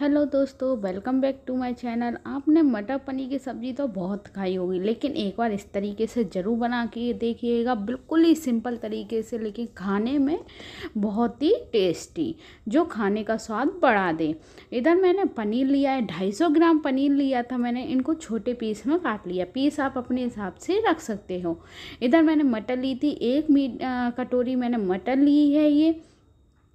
hello दोस्तों welcome back to my channel आपने मटर पनीर की सब्ज़ी तो बहुत खाई होगी लेकिन एक बार इस तरीके से ज़रूर बना के देखिएगा बिल्कुल ही सिंपल तरीके से लेकिन खाने में बहुत ही टेस्टी जो खाने का स्वाद बढ़ा दे इधर मैंने पनीर लिया है 250 ग्राम पनीर लिया था मैंने इनको छोटे पीस में काट लिया पीस आप अपने हिसाब से रख सकते हो इधर मैंने मटर ली थी एक कटोरी मैंने मटर ली है ये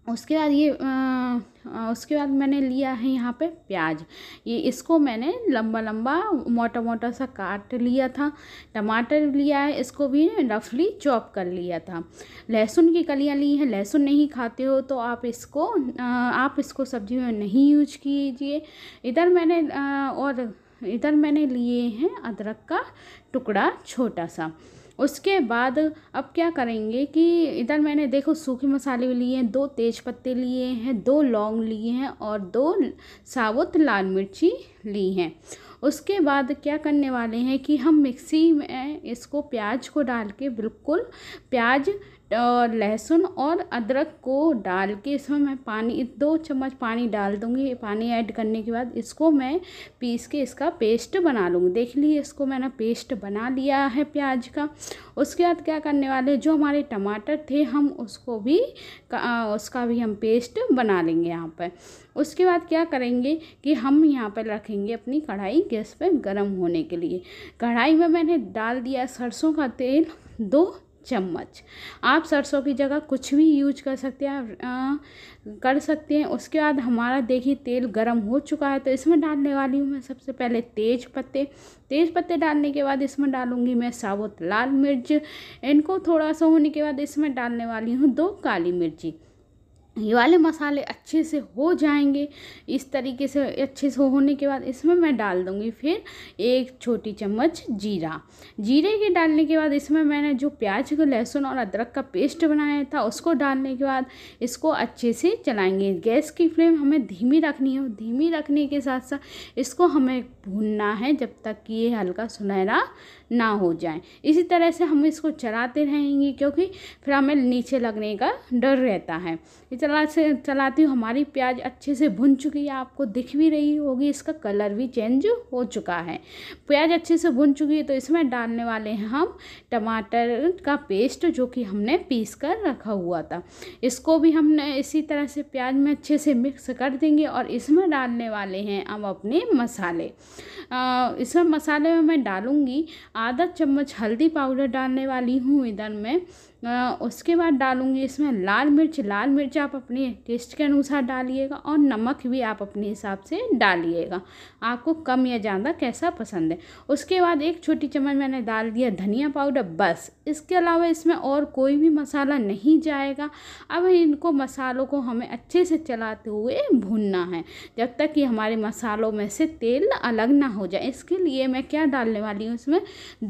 उसके बाद ये आ, उसके बाद मैंने लिया है यहाँ पे प्याज ये इसको मैंने लंबा लंबा मोटा मोटा सा काट लिया था टमाटर लिया है इसको भी रफली चॉप कर लिया था लहसुन की कलियाँ ली हैं लहसुन नहीं खाते हो तो आप इसको आ, आप इसको सब्जी में नहीं यूज कीजिए इधर मैंने आ, और इधर मैंने लिए हैं अदरक का टुकड़ा छोटा सा उसके बाद अब क्या करेंगे कि इधर मैंने देखो सूखे मसाले लिए हैं दो तेज पत्ते लिए हैं दो लौंग लिए हैं और दो साबुत लाल मिर्ची ली हैं उसके बाद क्या करने वाले हैं कि हम मिक्सी में इसको प्याज को डाल के बिल्कुल प्याज लहसुन और अदरक को डाल के इसमें मैं पानी दो चम्मच पानी डाल दूँगी पानी ऐड करने के बाद इसको मैं पीस के इसका पेस्ट बना लूँगी देख लीजिए इसको मैंने पेस्ट बना लिया है प्याज का उसके बाद क्या करने वाले जो हमारे टमाटर थे हम उसको भी उसका भी हम पेस्ट बना लेंगे यहाँ पर उसके बाद क्या करेंगे कि हम यहाँ पर रखेंगे अपनी कढ़ाई गैस पर गर्म होने के लिए कढ़ाई में मैंने डाल दिया सरसों का तेल दो चम्मच आप सरसों की जगह कुछ भी यूज कर सकते हैं आ, कर सकते हैं उसके बाद हमारा देखिए तेल गर्म हो चुका है तो इसमें डालने वाली हूँ मैं सबसे पहले तेज पत्ते तेज पत्ते डालने के बाद इसमें डालूंगी मैं साबुत लाल मिर्च इनको थोड़ा सा होने के बाद इसमें डालने वाली हूँ दो काली मिर्ची ये वाले मसाले अच्छे से हो जाएंगे इस तरीके से अच्छे से होने के बाद इसमें मैं डाल दूँगी फिर एक छोटी चम्मच जीरा जीरे के डालने के बाद इसमें मैंने जो प्याज का लहसुन और अदरक का पेस्ट बनाया था उसको डालने के बाद इसको अच्छे से चलाएंगे गैस की फ्लेम हमें धीमी रखनी है धीमी रखने के साथ साथ इसको हमें भूनना है जब तक कि ये हल्का सुनहरा ना हो जाए इसी तरह से हम इसको चलाते रहेंगे क्योंकि फिर हमें नीचे लगने का डर रहता है इस चला से चलाती हूँ हमारी प्याज अच्छे से भुन चुकी है आपको दिख भी रही होगी इसका कलर भी चेंज हो चुका है प्याज अच्छे से भुन चुकी है तो इसमें डालने वाले हैं हम टमाटर का पेस्ट जो कि हमने पीस कर रखा हुआ था इसको भी हमने इसी तरह से प्याज में अच्छे से मिक्स कर देंगे और इसमें डालने वाले हैं हम अपने मसाले इसमें मसाले में मैं डालूँगी आधा चम्मच हल्दी पाउडर डालने वाली हूँ इधर में उसके बाद डालूँगी इसमें लाल मिर्च लाल मिर्च आप आप अपने टेस्ट के अनुसार डालिएगा और नमक भी आप अपने हिसाब से डालिएगा आपको कम या ज़्यादा कैसा पसंद है उसके बाद एक छोटी चम्मच मैंने डाल दिया धनिया पाउडर बस इसके अलावा इसमें और कोई भी मसाला नहीं जाएगा अब इनको मसालों को हमें अच्छे से चलाते हुए भूनना है जब तक कि हमारे मसालों में से तेल अलग ना हो जाए इसके लिए मैं क्या डालने वाली हूँ इसमें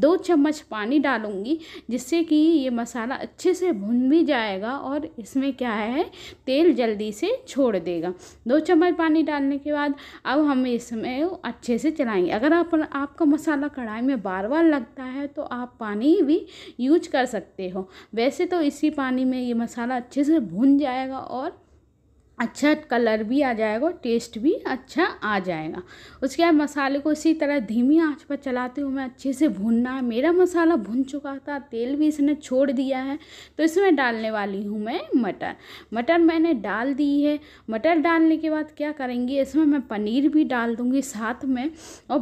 दो चम्मच पानी डालूँगी जिससे कि ये मसाला अच्छे से भुन भी जाएगा और इसमें क्या है तेल जल्दी से छोड़ देगा दो चम्मच पानी डालने के बाद अब हम इसमें अच्छे से चलाएंगे अगर आप आपका मसाला कढ़ाई में बार बार लगता है तो आप पानी भी यूज कर सकते हो वैसे तो इसी पानी में ये मसाला अच्छे से भुन जाएगा और अच्छा कलर भी आ जाएगा टेस्ट भी अच्छा आ जाएगा उसके बाद मसाले को इसी तरह धीमी आंच पर चलाते हुए मैं अच्छे से भूनना है मेरा मसाला भुन चुका था तेल भी इसने छोड़ दिया है तो इसमें डालने वाली हूँ मैं मटर मटर मैंने डाल दी है मटर डालने के बाद क्या करेंगे इसमें मैं पनीर भी डाल दूँगी साथ में और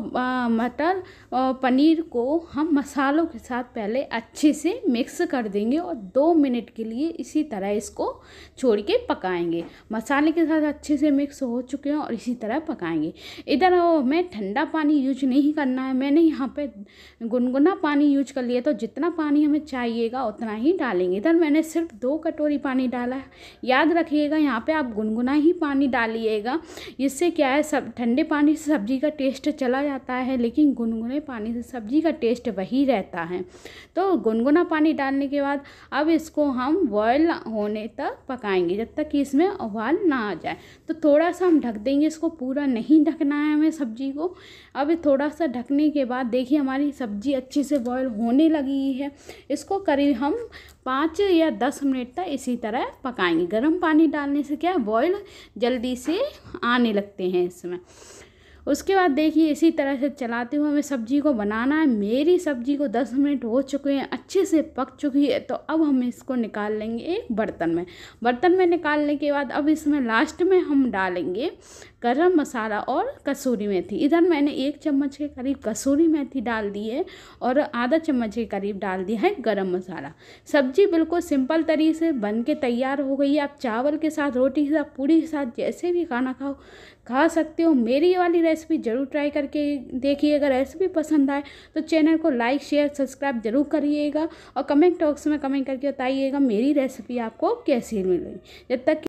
मटर और पनीर को हम मसालों के साथ पहले अच्छे से मिक्स कर देंगे और दो मिनट के लिए इसी तरह इसको छोड़ के पकाएँगे मसाले के साथ अच्छे से मिक्स हो चुके हैं और इसी तरह पकाएंगे इधर मैं ठंडा पानी यूज नहीं करना है मैंने यहाँ पे गुनगुना पानी यूज कर लिया तो जितना पानी हमें चाहिएगा उतना ही डालेंगे इधर मैंने सिर्फ दो कटोरी पानी डाला है याद रखिएगा यहाँ पर आप गुनगुना ही पानी डालिएगा इससे क्या है सब ठंडे पानी से सब्जी का टेस्ट चला जाता है लेकिन गुनगुने पानी से सब्जी का टेस्ट वही रहता है तो गुनगुना पानी डालने के बाद अब इसको हम बॉयल होने तक पकाएंगे जब तक कि इसमें उबाल बाहर ना आ जाए तो थोड़ा सा हम ढक देंगे इसको पूरा नहीं ढकना है हमें सब्ज़ी को अब थोड़ा सा ढकने के बाद देखिए हमारी सब्ज़ी अच्छे से बॉयल होने लगी है इसको करीब हम पाँच या दस मिनट तक इसी तरह पकाएंगे गर्म पानी डालने से क्या बॉयल जल्दी से आने लगते हैं इसमें उसके बाद देखिए इसी तरह से चलाते हुए हमें सब्जी को बनाना है मेरी सब्जी को दस मिनट हो चुके हैं अच्छे से पक चुकी है तो अब हम इसको निकाल लेंगे एक बर्तन में बर्तन में निकालने के बाद अब इसमें लास्ट में हम डालेंगे गरम मसाला और कसूरी मेथी इधर मैंने एक चम्मच के करीब कसूरी मेथी डाल दी है और आधा चम्मच के करीब डाल दिया है गरम मसाला सब्जी बिल्कुल सिंपल तरीके से बन के तैयार हो गई है आप चावल के साथ रोटी के साथ पूड़ी के साथ जैसे भी खाना खाओ खा सकते हो मेरी ये वाली रेसिपी ज़रूर ट्राई करके देखिए अगर रेसिपी पसंद आए तो चैनल को लाइक शेयर सब्सक्राइब जरूर करिएगा और कमेंट बॉक्स में कमेंट करके बताइएगा मेरी रेसिपी आपको कैसी मिली जब तक